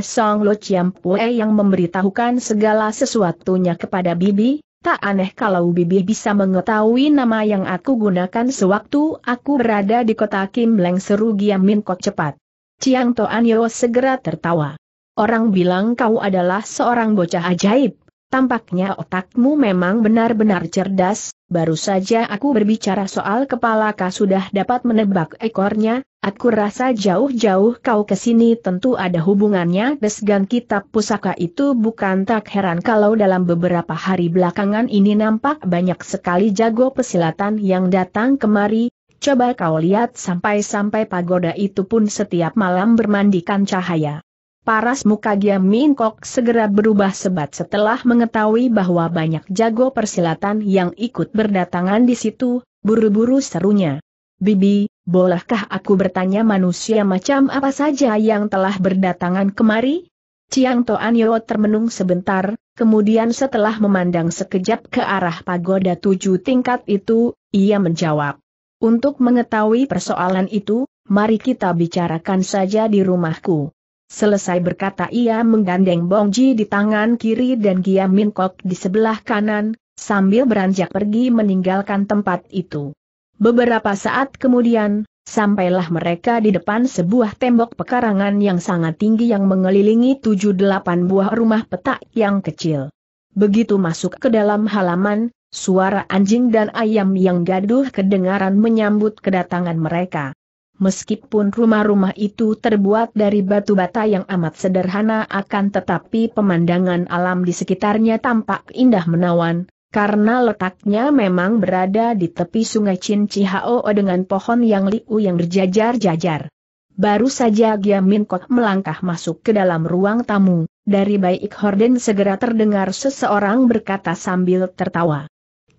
Song Lo Chiam Pue yang memberitahukan segala sesuatunya kepada Bibi, Tak aneh kalau Bibi bisa mengetahui nama yang aku gunakan sewaktu aku berada di kota Kimleng seru Giam Min Kok cepat. Chiang Toan Yeo segera tertawa. Orang bilang kau adalah seorang bocah ajaib, Tampaknya otakmu memang benar-benar cerdas, baru saja aku berbicara soal kepala kau sudah dapat menebak ekornya, aku rasa jauh-jauh kau kesini tentu ada hubungannya desgan kitab pusaka itu bukan tak heran kalau dalam beberapa hari belakangan ini nampak banyak sekali jago pesilatan yang datang kemari, coba kau lihat sampai-sampai pagoda itu pun setiap malam bermandikan cahaya. Paras muka Giam Min Kok segera berubah sebat setelah mengetahui bahwa banyak jago persilatan yang ikut berdatangan di situ, buru-buru serunya. Bibi, bolehkah aku bertanya manusia macam apa saja yang telah berdatangan kemari? Ciang Toan Yo termenung sebentar, kemudian setelah memandang sekejap ke arah pagoda tujuh tingkat itu, ia menjawab. Untuk mengetahui persoalan itu, mari kita bicarakan saja di rumahku. Selesai berkata ia menggandeng Ji di tangan kiri dan Gia Min Kok di sebelah kanan, sambil beranjak pergi meninggalkan tempat itu. Beberapa saat kemudian, sampailah mereka di depan sebuah tembok pekarangan yang sangat tinggi yang mengelilingi tujuh delapan buah rumah petak yang kecil. Begitu masuk ke dalam halaman, suara anjing dan ayam yang gaduh kedengaran menyambut kedatangan mereka meskipun rumah-rumah itu terbuat dari batu bata yang amat sederhana akan tetapi pemandangan alam di sekitarnya tampak indah menawan, karena letaknya memang berada di tepi sungai Chin Chihao dengan pohon yang liu yang berjajar-jajar. Baru saja Giamin Kok melangkah masuk ke dalam ruang tamu, dari baik Horden segera terdengar seseorang berkata sambil tertawa.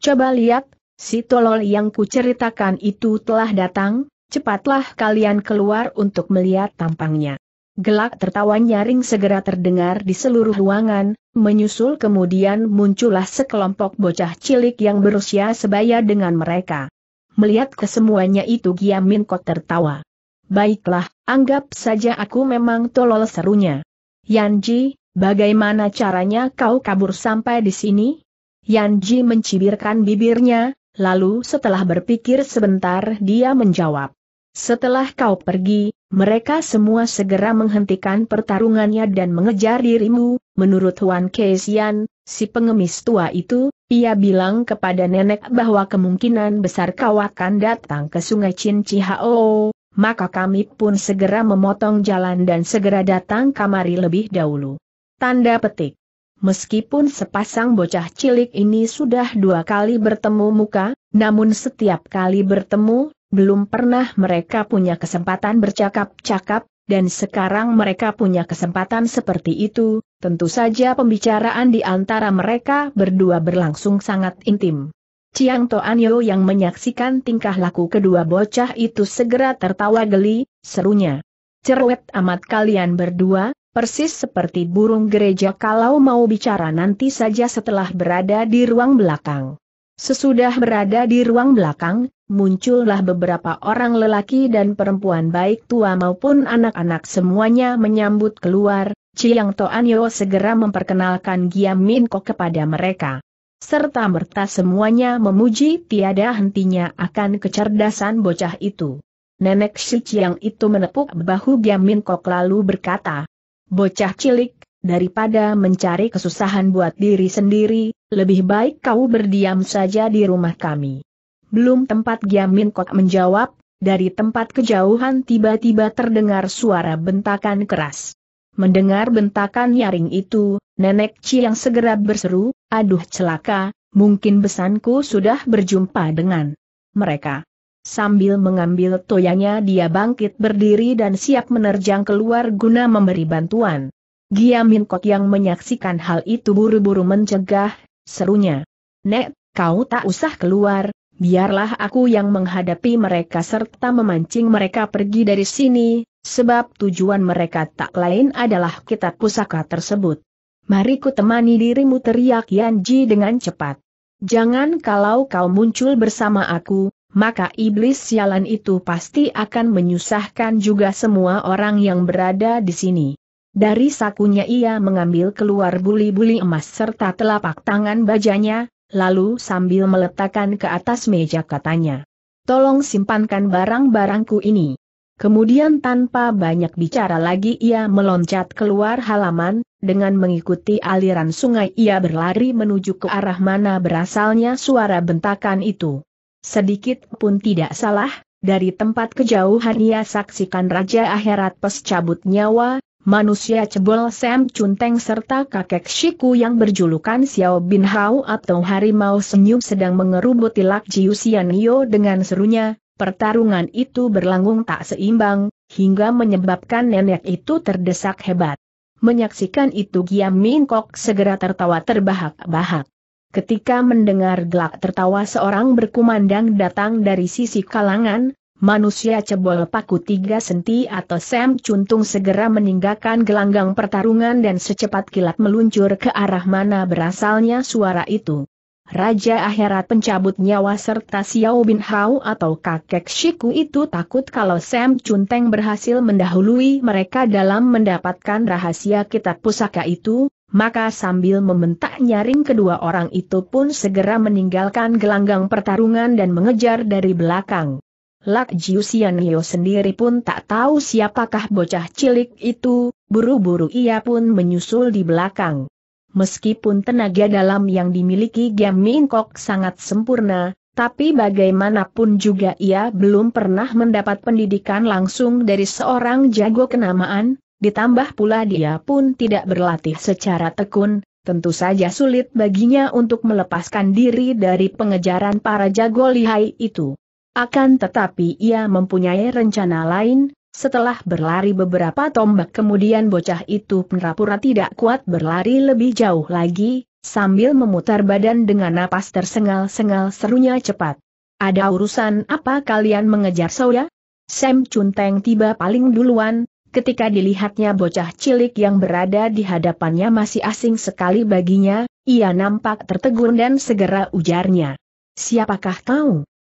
Coba lihat, si tolol yang kuceritakan itu telah datang, Cepatlah kalian keluar untuk melihat tampangnya. Gelak tertawa nyaring segera terdengar di seluruh ruangan, menyusul kemudian muncullah sekelompok bocah cilik yang berusia sebaya dengan mereka. Melihat kesemuanya itu Giamin Kot tertawa. Baiklah, anggap saja aku memang tolol serunya. Yanji, bagaimana caranya kau kabur sampai di sini? Yanji mencibirkan bibirnya, lalu setelah berpikir sebentar dia menjawab. Setelah kau pergi, mereka semua segera menghentikan pertarungannya dan mengejar dirimu, menurut Huan Keisian, si pengemis tua itu, ia bilang kepada nenek bahwa kemungkinan besar kau akan datang ke sungai Chin Chihao, maka kami pun segera memotong jalan dan segera datang kamari lebih dahulu. Tanda petik. Meskipun sepasang bocah cilik ini sudah dua kali bertemu muka, namun setiap kali bertemu, belum pernah mereka punya kesempatan bercakap-cakap, dan sekarang mereka punya kesempatan seperti itu, tentu saja pembicaraan di antara mereka berdua berlangsung sangat intim. Chiang Toan yang menyaksikan tingkah laku kedua bocah itu segera tertawa geli, serunya. Cerewet amat kalian berdua, persis seperti burung gereja kalau mau bicara nanti saja setelah berada di ruang belakang. Sesudah berada di ruang belakang, muncullah beberapa orang lelaki dan perempuan baik tua maupun anak-anak semuanya menyambut keluar, Chiang Toanyo segera memperkenalkan Giam Min Kok kepada mereka. Serta merta semuanya memuji tiada hentinya akan kecerdasan bocah itu. Nenek Shi Chiang itu menepuk bahu Giam Min Kok lalu berkata, Bocah cilik, daripada mencari kesusahan buat diri sendiri, lebih baik kau berdiam saja di rumah kami. Belum tempat Giamin Kok menjawab, dari tempat kejauhan tiba-tiba terdengar suara bentakan keras. Mendengar bentakan nyaring itu, Nenek Ci yang segera berseru, aduh celaka, mungkin besanku sudah berjumpa dengan mereka. Sambil mengambil toyanya dia bangkit berdiri dan siap menerjang keluar guna memberi bantuan. Giamin Minkok yang menyaksikan hal itu buru-buru mencegah, serunya. Nek, kau tak usah keluar, biarlah aku yang menghadapi mereka serta memancing mereka pergi dari sini, sebab tujuan mereka tak lain adalah kitab pusaka tersebut. Mari ku temani dirimu teriak Yanji dengan cepat. Jangan kalau kau muncul bersama aku, maka iblis sialan itu pasti akan menyusahkan juga semua orang yang berada di sini. Dari sakunya ia mengambil keluar buli-buli emas serta telapak tangan bajanya, lalu sambil meletakkan ke atas meja katanya. Tolong simpankan barang-barangku ini. Kemudian tanpa banyak bicara lagi ia meloncat keluar halaman, dengan mengikuti aliran sungai ia berlari menuju ke arah mana berasalnya suara bentakan itu. Sedikit pun tidak salah, dari tempat kejauhan ia saksikan Raja Akhirat pes cabut nyawa, manusia cebol Sam Cunteng serta kakek Shiku yang berjulukan Xiao Bin Hao atau Harimau Senyum sedang mengerubuti Lak Jiu Yo dengan serunya, pertarungan itu berlangsung tak seimbang, hingga menyebabkan nenek itu terdesak hebat. Menyaksikan itu Giam Min Kok segera tertawa terbahak-bahak. Ketika mendengar gelak tertawa seorang berkumandang datang dari sisi kalangan, manusia cebol paku tiga senti atau Sam Cuntung segera meninggalkan gelanggang pertarungan dan secepat kilat meluncur ke arah mana berasalnya suara itu. Raja akhirat pencabut nyawa serta Xiao Bin Hao atau kakek Shiku itu takut kalau Sam Cunteng berhasil mendahului mereka dalam mendapatkan rahasia kitab pusaka itu, maka sambil membentak nyaring kedua orang itu pun segera meninggalkan gelanggang pertarungan dan mengejar dari belakang. Lak Jiusianio sendiri pun tak tahu siapakah bocah cilik itu, buru-buru ia pun menyusul di belakang. Meskipun tenaga dalam yang dimiliki Giam Mingkok sangat sempurna, tapi bagaimanapun juga ia belum pernah mendapat pendidikan langsung dari seorang jago kenamaan, ditambah pula dia pun tidak berlatih secara tekun, tentu saja sulit baginya untuk melepaskan diri dari pengejaran para jago lihai itu. Akan tetapi ia mempunyai rencana lain, setelah berlari beberapa tombak kemudian bocah itu penrapura tidak kuat berlari lebih jauh lagi, sambil memutar badan dengan napas tersengal-sengal serunya cepat. Ada urusan apa kalian mengejar saya? Sam Cunteng tiba paling duluan, ketika dilihatnya bocah cilik yang berada di hadapannya masih asing sekali baginya, ia nampak tertegun dan segera ujarnya. Siapakah kau?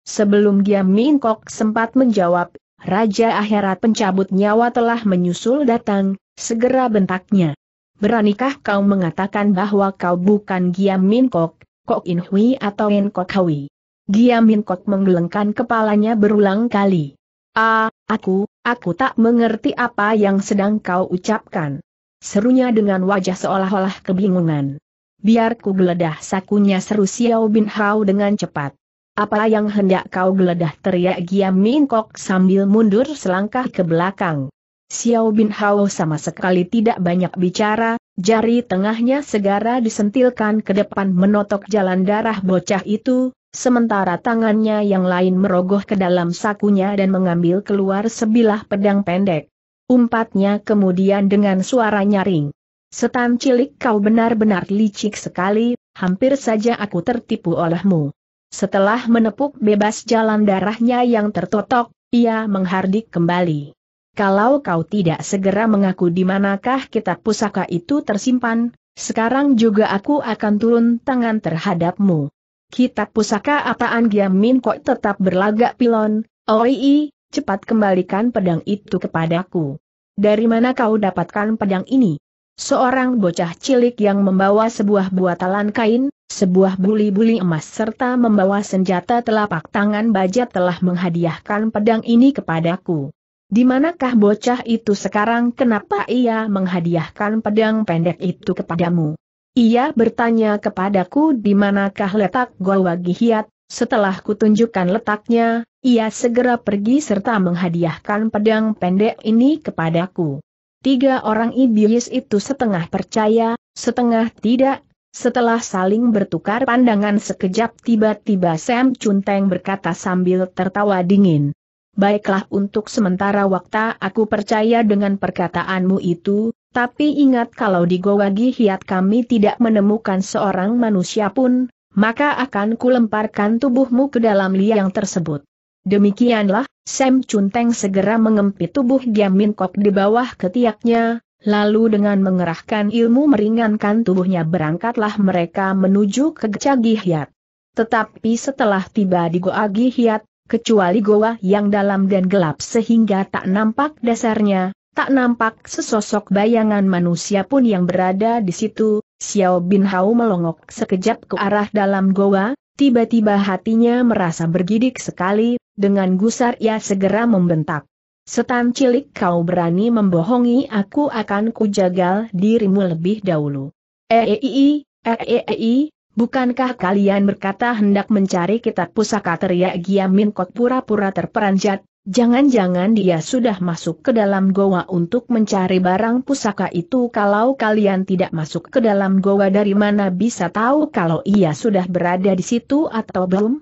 Sebelum Giam Min Kok sempat menjawab, Raja Akhirat pencabut nyawa telah menyusul datang, segera bentaknya. Beranikah kau mengatakan bahwa kau bukan Giam Min Kok, Kok In Hui atau In Kok Hui? Giam Min Kok menggelengkan kepalanya berulang kali. Ah, aku, aku tak mengerti apa yang sedang kau ucapkan. Serunya dengan wajah seolah-olah kebingungan. Biar ku geledah sakunya seru Xiao Bin Hao dengan cepat. Apa yang hendak kau geledah teriak Giam Min Kok sambil mundur selangkah ke belakang. Xiao Bin Hao sama sekali tidak banyak bicara, jari tengahnya segera disentilkan ke depan menotok jalan darah bocah itu, sementara tangannya yang lain merogoh ke dalam sakunya dan mengambil keluar sebilah pedang pendek. Umpatnya kemudian dengan suara nyaring. Setan cilik kau benar-benar licik sekali, hampir saja aku tertipu olehmu. Setelah menepuk bebas jalan darahnya yang tertotok, ia menghardik kembali. Kalau kau tidak segera mengaku di manakah kitab pusaka itu tersimpan, sekarang juga aku akan turun tangan terhadapmu. Kitab pusaka apaan Giamin kok tetap berlagak pilon, oi, oh, cepat kembalikan pedang itu kepadaku. Dari mana kau dapatkan pedang ini? Seorang bocah cilik yang membawa sebuah buatalan kain, sebuah buli-buli emas serta membawa senjata telapak tangan baja telah menghadiahkan pedang ini kepadaku. Di manakah bocah itu sekarang kenapa ia menghadiahkan pedang pendek itu kepadamu? Ia bertanya kepadaku di manakah letak Goa Gihiat, setelah kutunjukkan letaknya, ia segera pergi serta menghadiahkan pedang pendek ini kepadaku. Tiga orang iblis itu setengah percaya, setengah tidak, setelah saling bertukar pandangan sekejap tiba-tiba Sam Cunteng berkata sambil tertawa dingin. Baiklah untuk sementara waktu aku percaya dengan perkataanmu itu, tapi ingat kalau di Goa Gihiat kami tidak menemukan seorang manusia pun, maka akan kulemparkan tubuhmu ke dalam liang tersebut. Demikianlah, Sam Cunteng segera mengempit tubuh Giam Min Kok di bawah ketiaknya, lalu dengan mengerahkan ilmu meringankan tubuhnya berangkatlah mereka menuju ke Goa Gihyat. Tetapi setelah tiba di Goa Gihiat, kecuali goa yang dalam dan gelap sehingga tak nampak dasarnya, tak nampak sesosok bayangan manusia pun yang berada di situ, Xiao Bin Hao melongok sekejap ke arah dalam goa, Tiba-tiba hatinya merasa bergidik sekali, dengan gusar ia segera membentak. Setan cilik kau berani membohongi aku akan kujagal dirimu lebih dahulu. Eeei, eh, eeei, eh, eh, bukankah kalian berkata hendak mencari kitab pusaka teriak Giamin Kok pura-pura terperanjat, jangan-jangan dia sudah masuk ke dalam goa untuk mencari barang pusaka itu kalau kalian tidak masuk ke dalam goa dari mana bisa tahu kalau ia sudah berada di situ atau belum?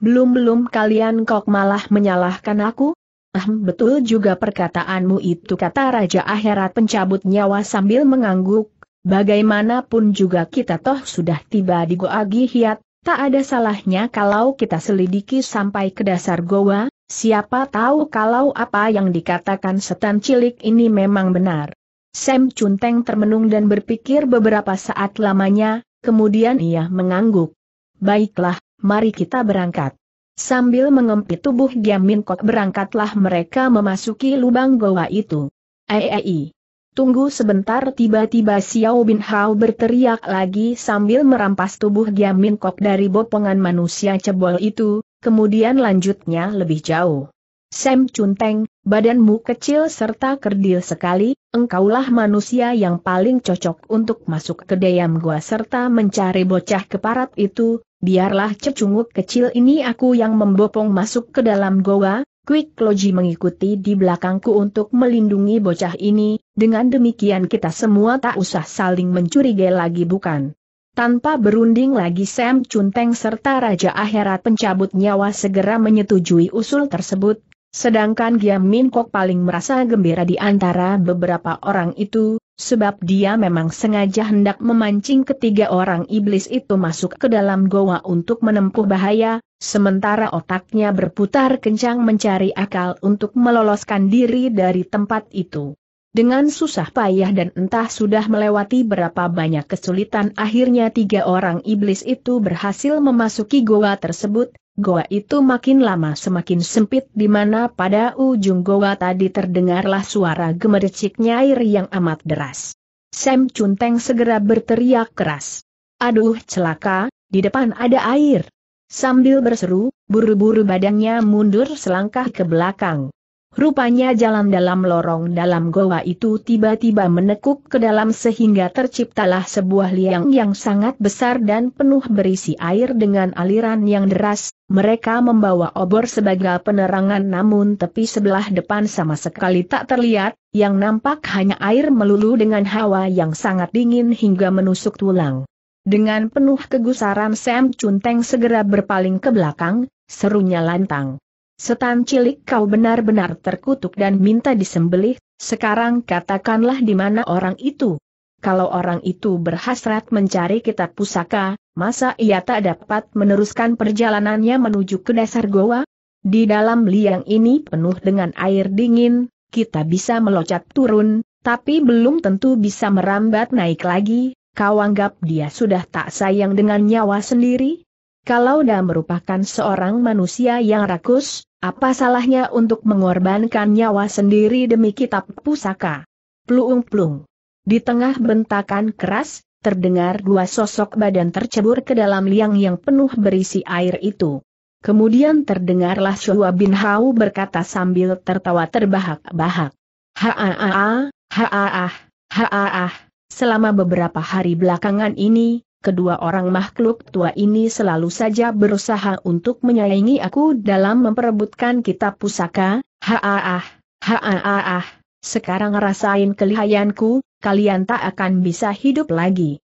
Belum-belum kalian kok malah menyalahkan aku? Ah betul juga perkataanmu itu kata Raja Akhirat pencabut nyawa sambil mengangguk, bagaimanapun juga kita toh sudah tiba di Goa Gihiat, tak ada salahnya kalau kita selidiki sampai ke dasar Goa, siapa tahu kalau apa yang dikatakan setan cilik ini memang benar. Sam Cunteng termenung dan berpikir beberapa saat lamanya, kemudian ia mengangguk. Baiklah, mari kita berangkat. Sambil mengempit tubuh Giamin Kok berangkatlah mereka memasuki lubang goa itu. Ei, ei. Tunggu sebentar tiba-tiba Xiao Bin Hao berteriak lagi sambil merampas tubuh Giamin Kok dari bopongan manusia cebol itu, kemudian lanjutnya lebih jauh. Sam Cunteng, badanmu kecil serta kerdil sekali, engkaulah manusia yang paling cocok untuk masuk ke dayam gua serta mencari bocah keparat itu, biarlah cecunguk kecil ini aku yang membopong masuk ke dalam gua. Quick Loji mengikuti di belakangku untuk melindungi bocah ini, dengan demikian kita semua tak usah saling mencurigai lagi bukan. Tanpa berunding lagi Sam Cunteng serta Raja Akhirat pencabut nyawa segera menyetujui usul tersebut, Sedangkan Giam Min Kok paling merasa gembira di antara beberapa orang itu, sebab dia memang sengaja hendak memancing ketiga orang iblis itu masuk ke dalam goa untuk menempuh bahaya, sementara otaknya berputar kencang mencari akal untuk meloloskan diri dari tempat itu. Dengan susah payah dan entah sudah melewati berapa banyak kesulitan akhirnya tiga orang iblis itu berhasil memasuki goa tersebut, Goa itu makin lama semakin sempit di mana pada ujung goa tadi terdengarlah suara gemericiknya air yang amat deras. Sam Cunteng segera berteriak keras. Aduh celaka, di depan ada air. Sambil berseru, buru-buru badannya mundur selangkah ke belakang. Rupanya jalan dalam lorong dalam goa itu tiba-tiba menekuk ke dalam sehingga terciptalah sebuah liang yang sangat besar dan penuh berisi air dengan aliran yang deras, mereka membawa obor sebagai penerangan namun tepi sebelah depan sama sekali tak terlihat, yang nampak hanya air melulu dengan hawa yang sangat dingin hingga menusuk tulang. Dengan penuh kegusaran Sam Teng segera berpaling ke belakang, serunya lantang. Setan cilik kau benar-benar terkutuk dan minta disembelih, sekarang katakanlah di mana orang itu. Kalau orang itu berhasrat mencari kitab pusaka, masa ia tak dapat meneruskan perjalanannya menuju ke dasar goa? Di dalam liang ini penuh dengan air dingin, kita bisa melocat turun, tapi belum tentu bisa merambat naik lagi, kau anggap dia sudah tak sayang dengan nyawa sendiri? Kalau dah merupakan seorang manusia yang rakus, apa salahnya untuk mengorbankan nyawa sendiri demi kitab pusaka? Plung-plung. Di tengah bentakan keras, terdengar dua sosok badan tercebur ke dalam liang yang penuh berisi air itu. Kemudian terdengarlah Shua bin Hao berkata sambil tertawa terbahak-bahak. ha-ha-ah, haaah, ah Selama beberapa hari belakangan ini, kedua orang makhluk tua ini selalu saja berusaha untuk menyaingi aku dalam memperebutkan kitab pusaka, haaah, haaah, sekarang rasain kelihayanku, kalian tak akan bisa hidup lagi.